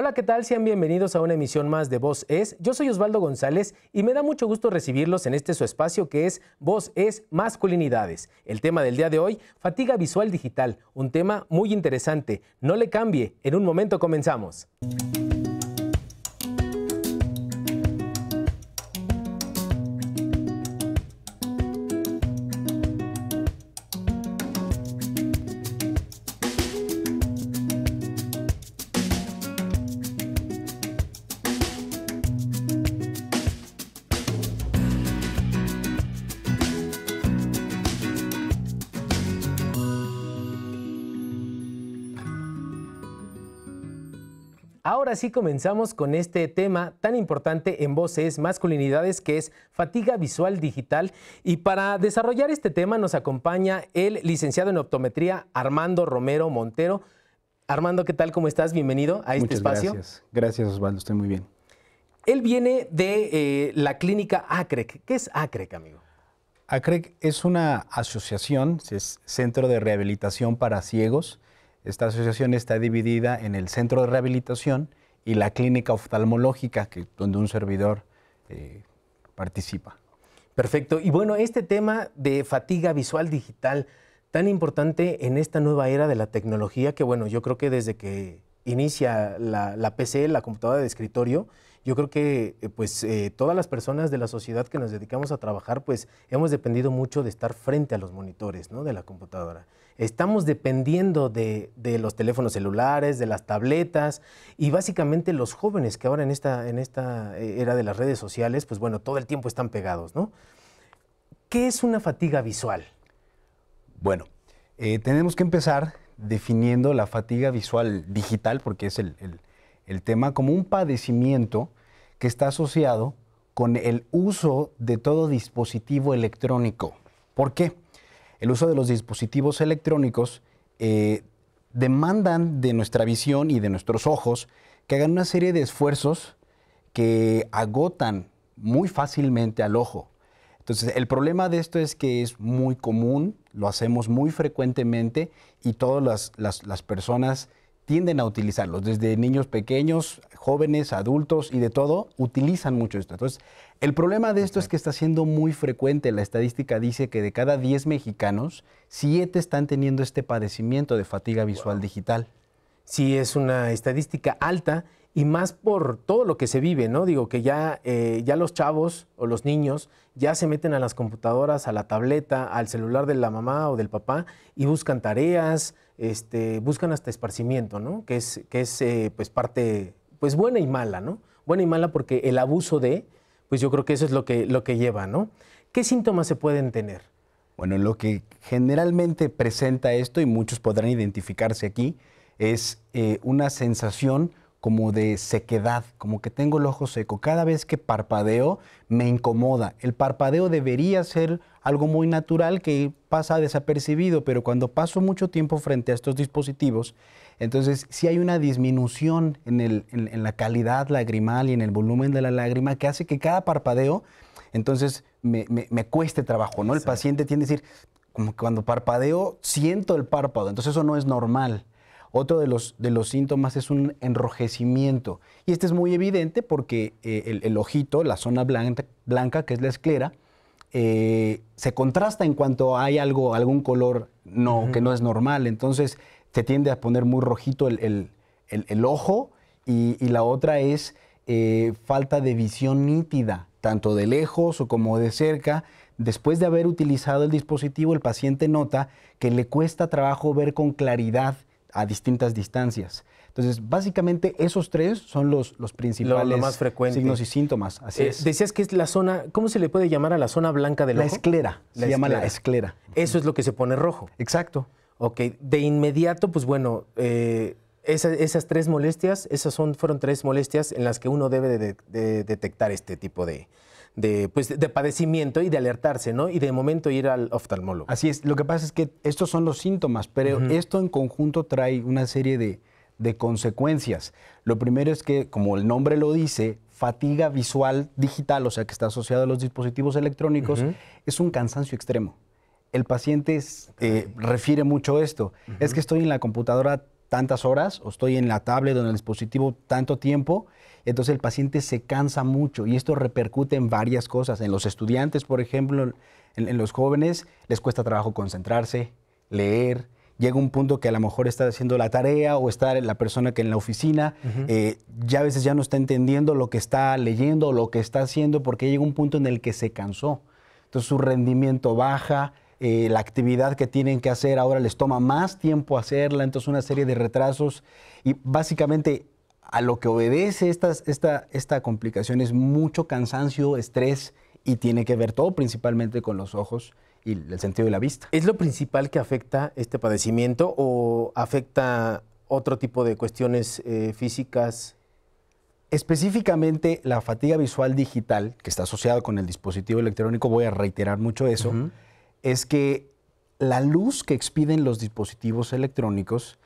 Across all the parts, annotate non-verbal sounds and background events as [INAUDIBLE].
Hola, ¿qué tal? Sean bienvenidos a una emisión más de Voz Es. Yo soy Osvaldo González y me da mucho gusto recibirlos en este su espacio que es Voz Es Masculinidades. El tema del día de hoy, fatiga visual digital, un tema muy interesante. No le cambie, en un momento comenzamos. Ahora sí comenzamos con este tema tan importante en voces masculinidades que es fatiga visual digital. Y para desarrollar este tema nos acompaña el licenciado en optometría Armando Romero Montero. Armando, ¿qué tal? ¿Cómo estás? Bienvenido a este Muchas espacio. Gracias, gracias Osvaldo, estoy muy bien. Él viene de eh, la clínica ACREC. ¿Qué es ACREC, amigo? ACREC es una asociación, es Centro de Rehabilitación para Ciegos esta asociación está dividida en el centro de rehabilitación y la clínica oftalmológica, donde un servidor eh, participa. Perfecto. Y bueno, este tema de fatiga visual digital, tan importante en esta nueva era de la tecnología, que bueno, yo creo que desde que inicia la PC, la computadora de escritorio, yo creo que eh, pues eh, todas las personas de la sociedad que nos dedicamos a trabajar, pues hemos dependido mucho de estar frente a los monitores, ¿no? De la computadora. Estamos dependiendo de, los teléfonos celulares, de las tabletas y básicamente los jóvenes que ahora en esta, eh, era de las redes sociales, pues bueno, todo el tiempo están pegados, ¿no? ¿Qué es una fatiga visual? Bueno, tenemos que empezar definiendo la fatiga visual digital, porque es el tema, como un padecimiento que está asociado con el uso de todo dispositivo electrónico. ¿Por qué? El uso de los dispositivos electrónicos eh, demandan de nuestra visión y de nuestros ojos que hagan una serie de esfuerzos que agotan muy fácilmente al ojo. Entonces, el problema de esto es que es muy común, lo hacemos muy frecuentemente y todas las personas tienden a utilizarlos, desde niños pequeños, jóvenes, adultos y de todo, utilizan mucho esto. Entonces, el problema de esto es que está siendo muy frecuente. La estadística dice que de cada 10 mexicanos, 7 están teniendo este padecimiento de fatiga visual digital. Sí, es una estadística alta y más por todo lo que se vive, ¿no? Digo que ya, eh, ya los chavos o los niños ya se meten a las computadoras, a la tableta, al celular de la mamá o del papá y buscan tareas, este, buscan hasta esparcimiento, ¿no? Que es, que es eh, pues parte, pues buena y mala, ¿no? Buena y mala porque el abuso de, pues yo creo que eso es lo que, lo que lleva, ¿no? ¿Qué síntomas se pueden tener? Bueno, lo que generalmente presenta esto, y muchos podrán identificarse aquí, es eh, una sensación como de sequedad, como que tengo el ojo seco. Cada vez que parpadeo me incomoda. El parpadeo debería ser algo muy natural que pasa desapercibido, pero cuando paso mucho tiempo frente a estos dispositivos, entonces sí hay una disminución en, la calidad lagrimal y en el volumen de la lágrima que hace que cada parpadeo, entonces me, cueste trabajo, ¿no? El paciente tiene a decir, como que cuando parpadeo siento el párpado, entonces eso no es normal. Otro de los, síntomas es un enrojecimiento. Y este es muy evidente porque eh, el, ojito, la zona blanca, que es la esclera, eh, se contrasta en cuanto hay algo, algún color no, que no es normal. Entonces te tiende a poner muy rojito el, ojo y, la otra es eh, falta de visión nítida, tanto de lejos o como de cerca. Después de haber utilizado el dispositivo, el paciente nota que le cuesta trabajo ver con claridad a distintas distancias. Entonces, básicamente esos tres son los, los principales signos y síntomas. Así eh, es. Decías que es la zona, ¿cómo se le puede llamar a la zona blanca del la Esclera, se llama la esclera. Eso es lo que se pone rojo. Exacto. Ok, de inmediato, pues bueno, eh, esas, tres molestias, esas son, fueron tres molestias en las que uno debe de, detectar este tipo de, de, pues, de padecimiento y de alertarse, ¿no? Y de momento ir al oftalmólogo. Así es, lo que pasa es que estos son los síntomas, pero esto en conjunto trae una serie de, de consecuencias. Lo primero es que, como el nombre lo dice, fatiga visual digital, o sea, que está asociado a los dispositivos electrónicos, es un cansancio extremo. El paciente eh, refiere mucho esto. Es que estoy en la computadora tantas horas o estoy en la tablet o en el dispositivo tanto tiempo, entonces el paciente se cansa mucho y esto repercute en varias cosas. En los estudiantes, por ejemplo, en los jóvenes les cuesta trabajo concentrarse, leer, llega un punto que a lo mejor está haciendo la tarea o está la persona que en la oficina eh, ya a veces ya no está entendiendo lo que está leyendo o lo que está haciendo porque llega un punto en el que se cansó. Entonces su rendimiento baja, eh, la actividad que tienen que hacer ahora les toma más tiempo hacerla, entonces una serie de retrasos y básicamente a lo que obedece esta complicación es mucho cansancio, estrés y tiene que ver todo principalmente con los ojos y el sentido de la vista. ¿Es lo principal que afecta este padecimiento o afecta otro tipo de cuestiones eh, físicas? Específicamente la fatiga visual digital, que está asociada con el dispositivo electrónico, voy a reiterar mucho eso, es que la luz que expiden los dispositivos electrónicos,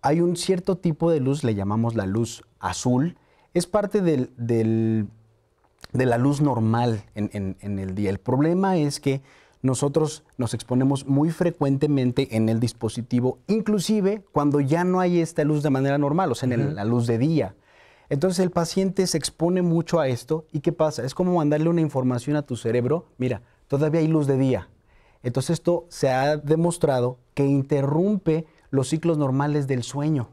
hay un cierto tipo de luz, le llamamos la luz azul, es parte del, de la luz normal en el día. El problema es que nosotros nos exponemos muy frecuentemente en el dispositivo, inclusive cuando ya no hay esta luz de manera normal, o sea, en la luz de día. Entonces el paciente se expone mucho a esto y ¿qué pasa? Es como mandarle una información a tu cerebro, mira, todavía hay luz de día. Entonces esto se ha demostrado que interrumpe los ciclos normales del sueño.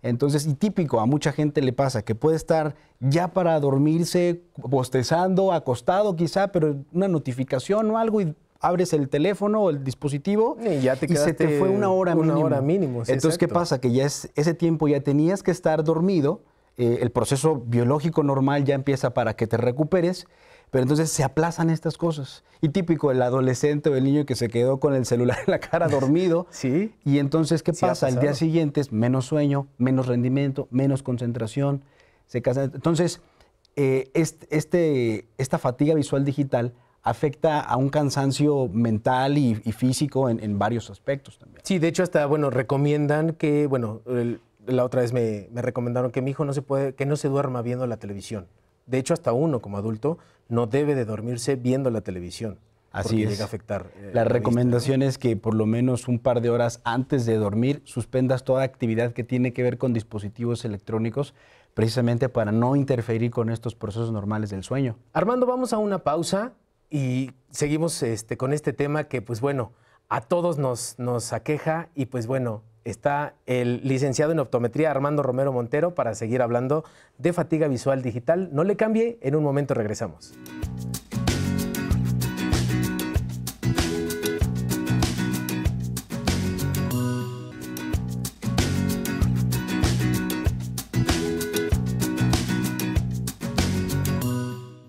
Entonces, y típico, a mucha gente le pasa que puede estar ya para dormirse, bostezando, acostado quizá, pero una notificación o algo y abres el teléfono o el dispositivo y, ya te se te fue una hora una Hora mínimo Entonces, ¿qué pasa? Que ya es, ese tiempo ya tenías que estar dormido, eh, el proceso biológico normal ya empieza para que te recuperes, pero entonces se aplazan estas cosas. Y típico el adolescente o el niño que se quedó con el celular en la cara [LAUGHS] dormido. sí. Y entonces, ¿qué pasa? el día siguiente es menos sueño, menos rendimiento, menos concentración. Se casa. Entonces, eh, este, esta fatiga visual digital afecta a un cansancio mental y, físico en, varios aspectos también. Sí, de hecho hasta, bueno, recomiendan que, bueno, la otra vez me, recomendaron que mi hijo no se puede, que no se duerma viendo la televisión. De hecho, hasta uno como adulto no debe de dormirse viendo la televisión. Así es. afectar. Eh, la, recomendación es que por lo menos un par de horas antes de dormir suspendas toda actividad que tiene que ver con dispositivos electrónicos precisamente para no interferir con estos procesos normales del sueño. Armando, vamos a una pausa y seguimos este, con este tema que, pues bueno, a todos nos, nos aqueja y pues bueno, está el licenciado en optometría Armando Romero Montero para seguir hablando de fatiga visual digital. No le cambie, en un momento regresamos.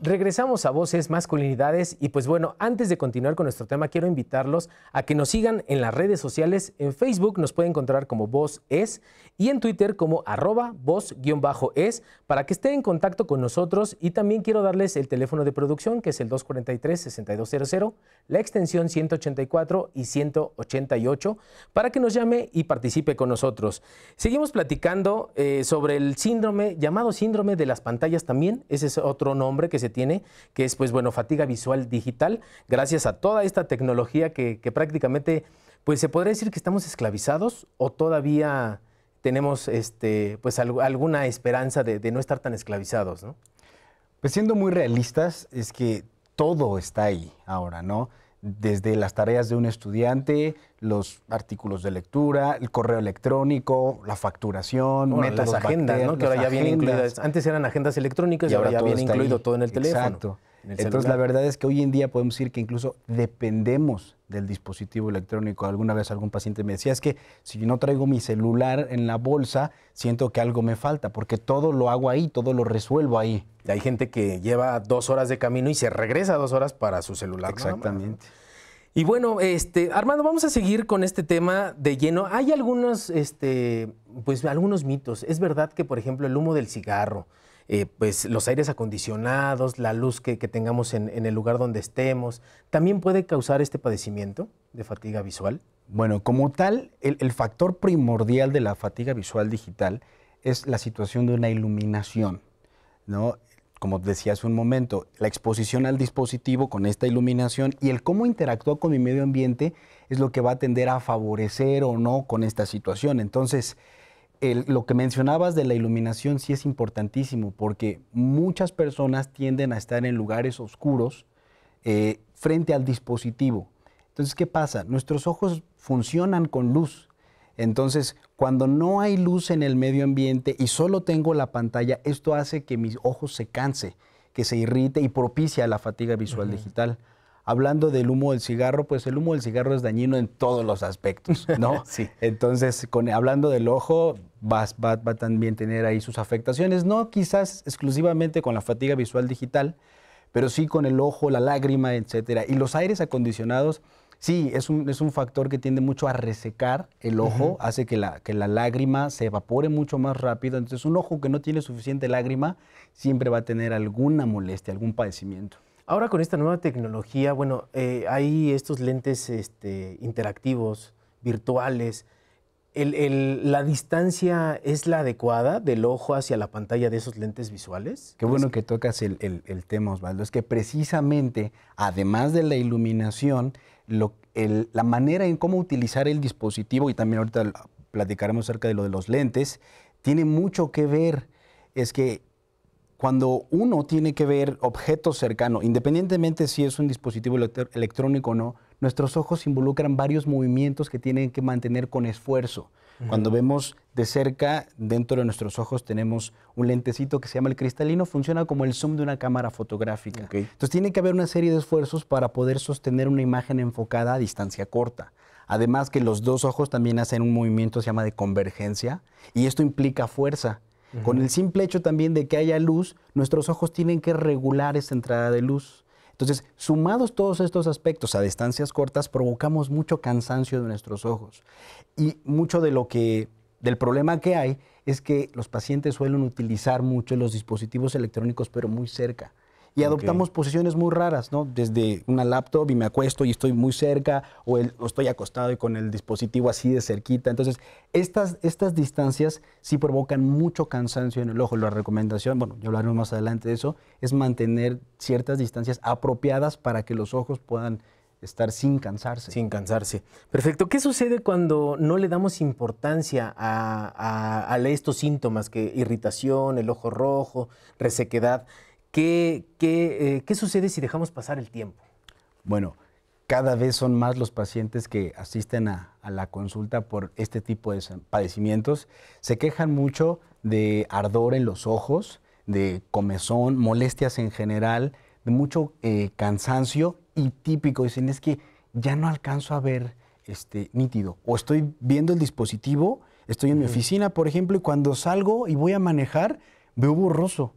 Regresamos a Voces Masculinidades y pues bueno, antes de continuar con nuestro tema, quiero invitarlos a que nos sigan en las redes sociales. En Facebook nos pueden encontrar como Voz Es y en Twitter como arroba voz-es para que estén en contacto con nosotros y también quiero darles el teléfono de producción que es el 243-6200, la extensión 184 y 188 para que nos llame y participe con nosotros. Seguimos platicando eh, sobre el síndrome llamado síndrome de las pantallas también, ese es otro nombre que se tiene tiene, que es pues bueno, fatiga visual digital, gracias a toda esta tecnología que, prácticamente, pues se podría decir que estamos esclavizados o todavía tenemos este, pues alguna esperanza de, de, no estar tan esclavizados, ¿no? Pues siendo muy realistas, es que todo está ahí ahora, ¿no? desde las tareas de un estudiante, los artículos de lectura, el correo electrónico, la facturación, metas, agendas, que ahora ya viene incluidas. Antes eran agendas electrónicas y, ahora, ya viene incluido todo en el teléfono. Entonces la verdad es que hoy en día podemos decir que incluso dependemos del dispositivo electrónico. Alguna vez algún paciente me decía, es que si no traigo mi celular en la bolsa, siento que algo me falta, porque todo lo hago ahí, todo lo resuelvo ahí. Hay gente que lleva dos horas de camino y se regresa dos horas para su celular. Exactamente. Y bueno, este, Armando, vamos a seguir con este tema de lleno. Hay algunos, este, pues, algunos mitos. Es verdad que, por ejemplo, el humo del cigarro, eh, pues los aires acondicionados, la luz que, tengamos en, el lugar donde estemos, también puede causar este padecimiento de fatiga visual? Bueno, como tal, el, el factor primordial de la fatiga visual digital es la situación de una iluminación, ¿no? como decía hace un momento, la exposición al dispositivo con esta iluminación y el cómo interactúa con mi medio ambiente es lo que va a tender a favorecer o no con esta situación. Entonces, lo que mencionabas de la iluminación sí es importantísimo, porque muchas personas tienden a estar en lugares oscuros eh, frente al dispositivo. Entonces, ¿qué pasa? Nuestros ojos funcionan con luz. Entonces, cuando no hay luz en el medio ambiente y solo tengo la pantalla, esto hace que mis ojos se canse, que se irrite y propicia la fatiga visual digital hablando del humo del cigarro, pues el humo del cigarro es dañino en todos los aspectos, ¿no? [LAUGHS] sí. Entonces, con, hablando del ojo, va, va, también tener ahí sus afectaciones, no quizás exclusivamente con la fatiga visual digital, pero sí con el ojo, la lágrima, etcétera. Y los aires acondicionados, sí, es un, factor que tiende mucho a resecar el ojo, hace que la, lágrima se evapore mucho más rápido. Entonces, un ojo que no tiene suficiente lágrima siempre va a tener alguna molestia, algún padecimiento. Ahora con esta nueva tecnología, bueno, eh, hay estos lentes este, interactivos, virtuales, la distancia es la adecuada del ojo hacia la pantalla de esos lentes visuales. Qué bueno que tocas el, tema, Osvaldo. Es que precisamente, además de la iluminación, la manera en cómo utilizar el dispositivo, y también ahorita platicaremos acerca de lo de los lentes, tiene mucho que ver. Es que cuando uno tiene que ver objetos cercanos, independientemente si es un dispositivo electrónico o no, nuestros ojos involucran varios movimientos que tienen que mantener con esfuerzo. Cuando vemos de cerca, dentro de nuestros ojos tenemos un lentecito que se llama el cristalino, funciona como el zoom de una cámara fotográfica. Entonces tiene que haber una serie de esfuerzos para poder sostener una imagen enfocada a distancia corta. Además que los dos ojos también hacen un movimiento, que se llama de convergencia, y esto implica fuerza. Con el simple hecho también de que haya luz, nuestros ojos tienen que regular esa entrada de luz. Entonces, sumados todos estos aspectos a distancias cortas, provocamos mucho cansancio de nuestros ojos. Y mucho de lo que, del problema que hay es que los pacientes suelen utilizar mucho los dispositivos electrónicos, pero muy cerca y adoptamos posiciones muy raras, ¿no? Desde una laptop y me acuesto y estoy muy cerca, o, estoy acostado y con el dispositivo así de cerquita. Entonces, estas, estas distancias sí provocan mucho cansancio en el ojo. La recomendación, bueno, ya hablaremos más adelante de eso, es mantener ciertas distancias apropiadas para que los ojos puedan estar sin cansarse. Sin cansarse. Perfecto. ¿Qué sucede cuando no le damos importancia a, a estos síntomas, que irritación, el ojo rojo, resequedad? Eh, ¿Qué, sucede si dejamos pasar el tiempo? Bueno, cada vez son más los pacientes que asisten a, la consulta por este tipo de padecimientos. Se quejan mucho de ardor en los ojos, de comezón, molestias en general, de mucho eh, cansancio y típico. Dicen es que ya no alcanzo a ver este, nítido o estoy viendo el dispositivo, estoy en mi oficina, por ejemplo, y cuando salgo y voy a manejar, veo borroso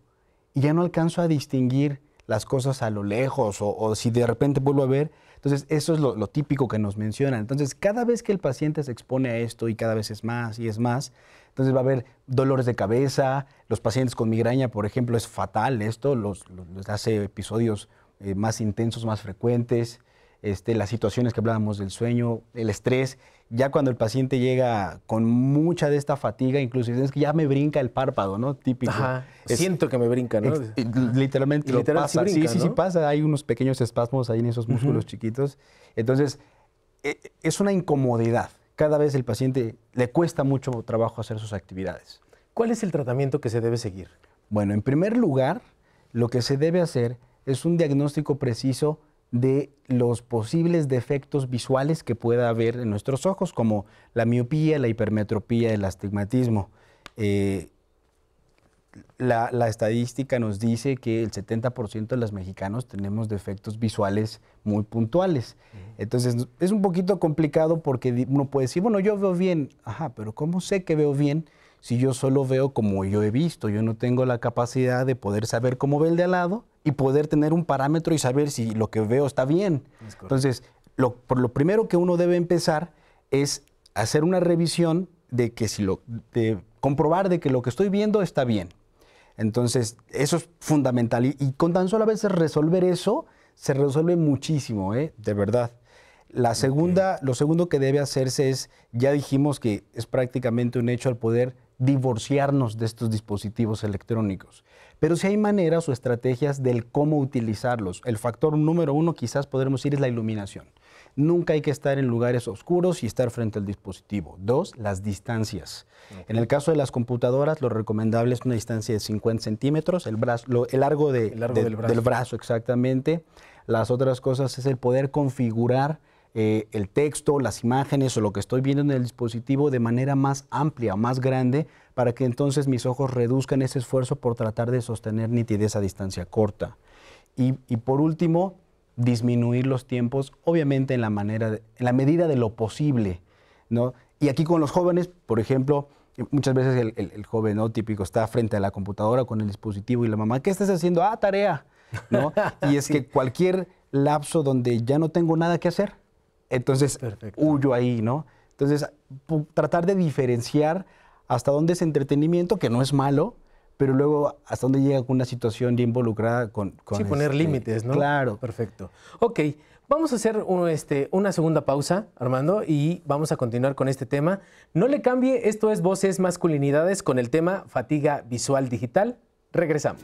y ya no alcanzo a distinguir las cosas a lo lejos o, si de repente vuelvo a ver. Entonces, eso es lo, típico que nos mencionan. Entonces, cada vez que el paciente se expone a esto y cada vez es más y es más, entonces va a haber dolores de cabeza, los pacientes con migraña, por ejemplo, es fatal esto, los, hace episodios eh, más intensos, más frecuentes, este, las situaciones que hablábamos del sueño, el estrés, ya cuando el paciente llega con mucha de esta fatiga, inclusive es que ya me brinca el párpado, ¿no? Típico. siento que me brinca, ¿no? literalmente lo pasa. Sí, sí, sí, pasa. Hay unos pequeños espasmos ahí en esos músculos chiquitos. Entonces, e, e, es una incomodidad. Cada vez el paciente le cuesta mucho trabajo hacer sus actividades. ¿Cuál es el tratamiento que se debe seguir? Bueno, en primer lugar, lo que se debe hacer es un diagnóstico preciso de los posibles defectos visuales que pueda haber en nuestros ojos, como la miopía, la hipermetropía, el astigmatismo. Eh, la, la, estadística nos dice que el 70% de los mexicanos tenemos defectos visuales muy puntuales. Entonces, es un poquito complicado porque uno puede decir, bueno, yo veo bien, ajá, pero ¿cómo sé que veo bien? si yo solo veo como yo he visto, yo no tengo la capacidad de poder saber cómo ve el de al lado y poder tener un parámetro y saber si lo que veo está bien. Entonces, lo, por lo primero que uno debe empezar es hacer una revisión de que si lo, de comprobar de que lo que estoy viendo está bien. Entonces, eso es fundamental. Y, con tan solo a veces resolver eso, se resuelve muchísimo, ¿eh? de verdad. La segunda, Lo segundo que debe hacerse es, ya dijimos que es prácticamente un hecho al poder divorciarnos de estos dispositivos electrónicos. Pero si hay maneras o estrategias del cómo utilizarlos. El factor número uno quizás podremos ir es la iluminación. Nunca hay que estar en lugares oscuros y estar frente al dispositivo. Dos, las distancias. En el caso de las computadoras, lo recomendable es una distancia de 50 centímetros, el, brazo, el largo, brazo. del brazo exactamente. Las otras cosas es el poder configurar eh, el texto, las imágenes o lo que estoy viendo en el dispositivo de manera más amplia, más grande, para que entonces mis ojos reduzcan ese esfuerzo por tratar de sostener nitidez a distancia corta. Y, por último, disminuir los tiempos, obviamente en la, manera en la medida de lo posible. ¿no? Y aquí con los jóvenes, por ejemplo, muchas veces el, joven típico está frente a la computadora con el dispositivo y la mamá, ¿qué estás haciendo? Ah, tarea. [LAUGHS] Y es que cualquier lapso donde ya no tengo nada que hacer, entonces, huyo ahí, ¿no? Entonces, tratar de diferenciar hasta dónde es entretenimiento, que no es malo, pero luego hasta dónde llega una situación ya involucrada con... sí, poner este, límites, ¿no? Claro. Perfecto. Ok, vamos a hacer este, una segunda pausa, Armando, y vamos a continuar con este tema. No le cambie, esto es Voces Masculinidades con el tema Fatiga Visual Digital. Regresamos.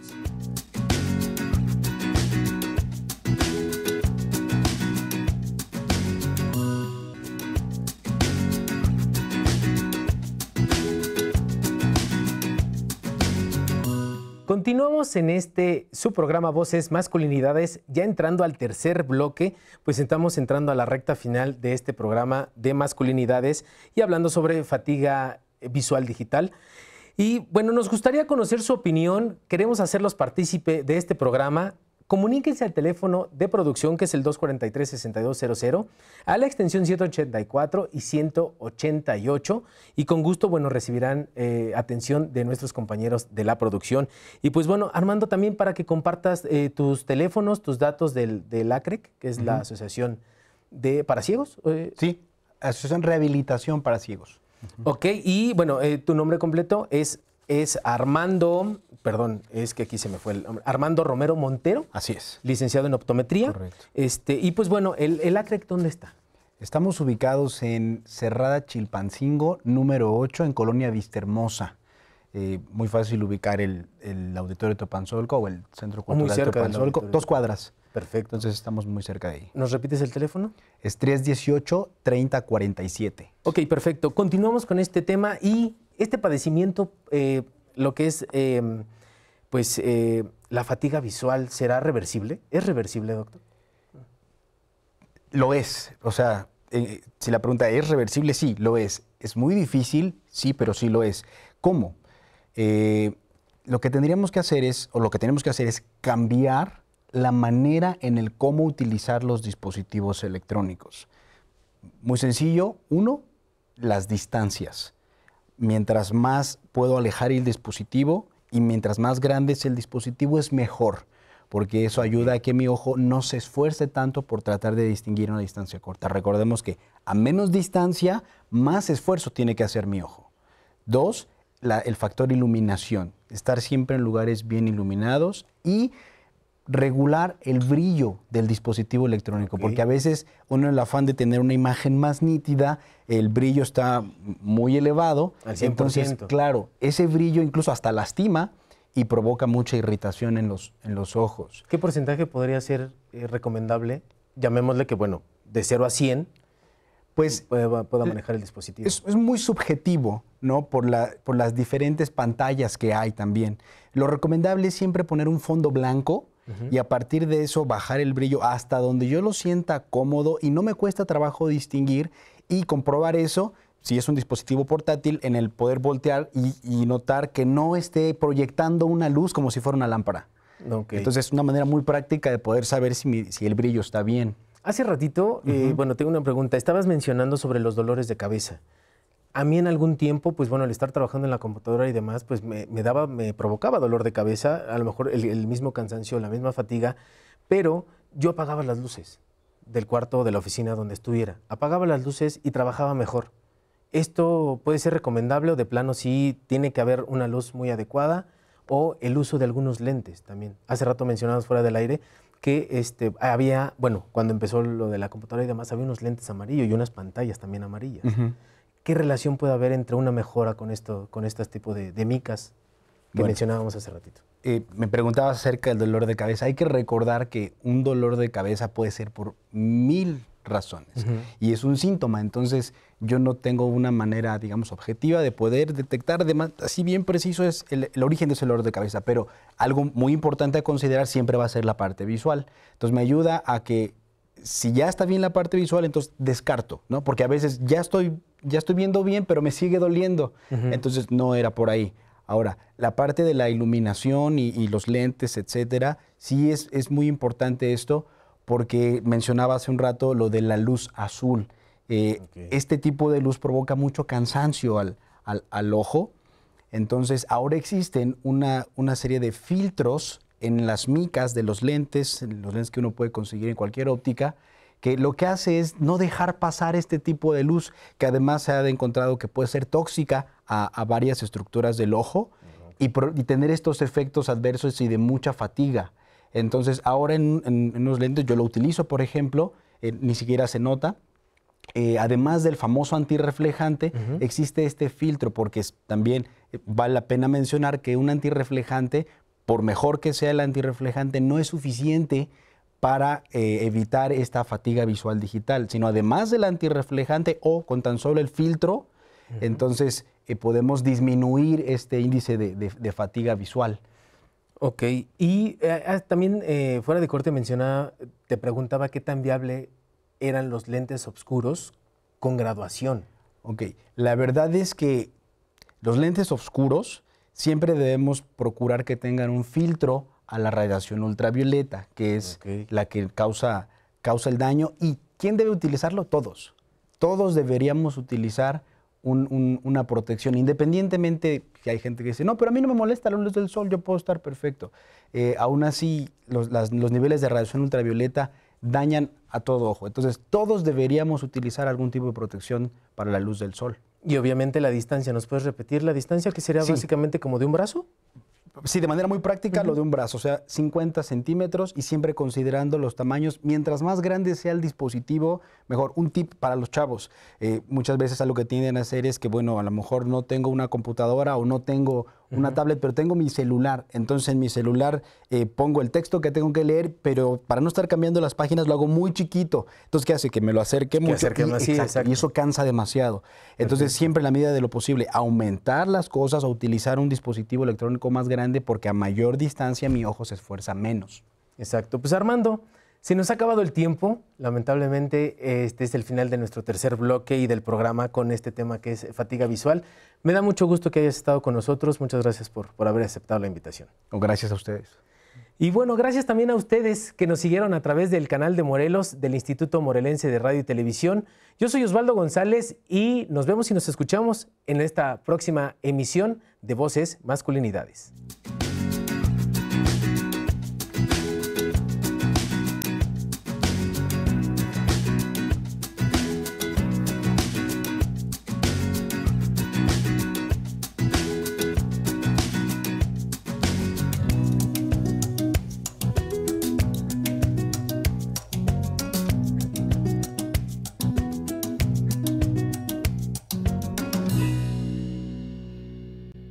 Continuamos en este su programa Voces Masculinidades, ya entrando al tercer bloque, pues estamos entrando a la recta final de este programa de masculinidades y hablando sobre fatiga eh, visual digital. Y bueno, nos gustaría conocer su opinión, queremos hacerlos partícipe de este programa comuníquense al teléfono de producción, que es el 243-6200, a la extensión 184 y 188, y con gusto, bueno, recibirán eh, atención de nuestros compañeros de la producción. Y pues bueno, Armando, también para que compartas eh, tus teléfonos, tus datos del, la ACREC, e que es la Asociación de para eh. Sí, Asociación Rehabilitación para Ciegos. Ok, y bueno, tu nombre completo es es Armando, perdón, es que aquí se me fue el nombre, Armando Romero Montero. Así es. Licenciado en optometría. Correcto. Este, y pues bueno, ¿el, ACREC e dónde está? Estamos ubicados en Cerrada Chilpancingo, número 8, en Colonia Vistermosa. Eh, muy fácil ubicar el, el Auditorio Topanzolco o el Centro Cultural muy Topanzolco. dos cuadras. Perfecto. Entonces estamos muy cerca de ahí. ¿Nos repites el teléfono? Es 318-3047. Ok, perfecto. Continuamos con este tema y este padecimiento, eh, lo que es eh, pues eh, la fatiga visual, ¿será reversible? ¿Es reversible, doctor? Lo es. O sea, si la pregunta es reversible, sí, lo es. Es muy difícil, sí, pero sí lo es. ¿Cómo? lo que tendríamos que hacer es, o lo que tenemos que hacer es cambiar la manera en el cómo utilizar los dispositivos electrónicos. Muy sencillo, uno, las distancias mientras más puedo alejar el dispositivo y mientras más grande es el dispositivo es mejor, porque eso ayuda a que mi ojo no se esfuerce tanto por tratar de distinguir una distancia corta. Recordemos que a menos distancia, más esfuerzo tiene que hacer mi ojo. Dos, el factor iluminación, estar siempre en lugares bien iluminados y regular el brillo del dispositivo electrónico, porque a veces uno en el afán de tener una imagen más nítida, el brillo está muy elevado. Entonces, claro, ese brillo incluso hasta lastima y provoca mucha irritación en los, en los ojos. ¿Qué porcentaje podría ser eh, recomendable? Llamémosle que, bueno, de 0 a 100, pues pueda, eh, manejar el dispositivo. Es, es, muy subjetivo, ¿no? Por, la, por las diferentes pantallas que hay también. Lo recomendable es siempre poner un fondo blanco, y a partir de eso bajar el brillo hasta donde yo lo sienta cómodo y no me cuesta trabajo distinguir y comprobar eso si es un dispositivo portátil, en el poder voltear y, notar que no esté proyectando una luz como si fuera una lámpara. Entonces es una manera muy práctica de poder saber si, el brillo está bien. Hace ratito, eh, bueno, tengo una pregunta. Estabas mencionando sobre los dolores de cabeza. A mí en algún tiempo, pues bueno, al estar trabajando en la computadora y demás, pues me, daba, me provocaba dolor de cabeza, a lo mejor el, mismo cansancio, la misma fatiga, pero yo apagaba las luces del cuarto de la oficina donde estuviera. Apagaba las luces y trabajaba mejor. ¿Esto puede ser recomendable o de plano sí tiene que haber una luz muy adecuada o el uso de algunos lentes también? Hace rato mencionamos fuera del aire que este, había, bueno, cuando empezó lo de la computadora y demás, había unos lentes amarillos y unas pantallas también amarillas. ¿Qué relación puede haber entre una mejora con, esto, con este tipo de, micas que mencionábamos hace ratito? Eh, me preguntabas acerca del dolor de cabeza. Hay que recordar que un dolor de cabeza puede ser por mil razones y es un síntoma. Entonces, yo no tengo una manera, digamos, objetiva de poder detectar, de así bien preciso es el, el, origen de ese dolor de cabeza, pero algo muy importante a considerar siempre va a ser la parte visual. Entonces, me ayuda a que si ya está bien la parte visual, entonces descarto, ¿no? Porque a veces ya estoy ya estoy viendo bien, pero me sigue doliendo. Entonces no era por ahí. Ahora, la parte de la iluminación y, los lentes, etcétera, sí es, es, muy importante esto, porque mencionaba hace un rato lo de la luz azul. Eh, este tipo de luz provoca mucho cansancio al, al, al ojo. Entonces, ahora existen una, una, serie de filtros en las micas de los lentes, los lentes que uno puede conseguir en cualquier óptica, que lo que hace es no dejar pasar este tipo de luz que además se ha encontrado que puede ser tóxica a, varias estructuras del ojo y, tener estos efectos adversos y de mucha fatiga. Entonces ahora en, unos lentes yo lo utilizo, por ejemplo, eh, ni siquiera se nota. Eh, además del famoso antirreflejante, existe este filtro porque también eh, vale la pena mencionar que un antirreflejante, por mejor que sea el antirreflejante, no es suficiente para eh, evitar esta fatiga visual digital, sino además del antirreflejante o con tan solo el filtro, entonces eh, podemos disminuir este índice de, fatiga visual. Ok, y eh, ah, también fuera de corte mencionaba, te preguntaba qué tan viable eran los lentes oscuros con graduación. Ok, la verdad es que los lentes oscuros siempre debemos procurar que tengan un filtro a la radiación ultravioleta, que es la que causa, causa el daño. ¿Y quién debe utilizarlo? Todos. Todos deberíamos utilizar una protección, independientemente que hay gente que dice, no, pero a mí no me molesta la luz del sol, yo puedo estar perfecto. Eh, aún así, los, niveles de radiación ultravioleta dañan a todo ojo. Entonces, todos deberíamos utilizar algún tipo de protección para la luz del sol. Y obviamente la distancia, ¿nos puedes repetir la distancia que sería básicamente como de un brazo? Sí, de manera muy práctica, lo de un brazo, o sea, 50 centímetros y siempre considerando los tamaños. Mientras más grande sea el dispositivo, mejor. Un tip para los chavos. Eh, muchas veces a lo que tienden a hacer es que, bueno, a lo mejor no tengo una computadora o no tengo una tablet, pero tengo mi celular. Entonces en mi celular eh, pongo el texto que tengo que leer, pero para no estar cambiando las páginas lo hago muy chiquito. Entonces, ¿qué hace? Que me lo acerque mucho. y, y, eso cansa demasiado. Entonces, siempre en la medida de lo posible, aumentar las cosas o utilizar un dispositivo electrónico más grande porque a mayor distancia mi ojo se esfuerza menos. Exacto. Pues Armando, se nos ha acabado el tiempo, lamentablemente este es el final de nuestro tercer bloque y del programa con este tema que es fatiga visual. Me da mucho gusto que hayas estado con nosotros, muchas gracias por, por haber aceptado la invitación. Oh, gracias a ustedes. Y bueno, gracias también a ustedes que nos siguieron a través del canal de Morelos del Instituto Morelense de Radio y Televisión. Yo soy Osvaldo González y nos vemos y nos escuchamos en esta próxima emisión de Voces Masculinidades.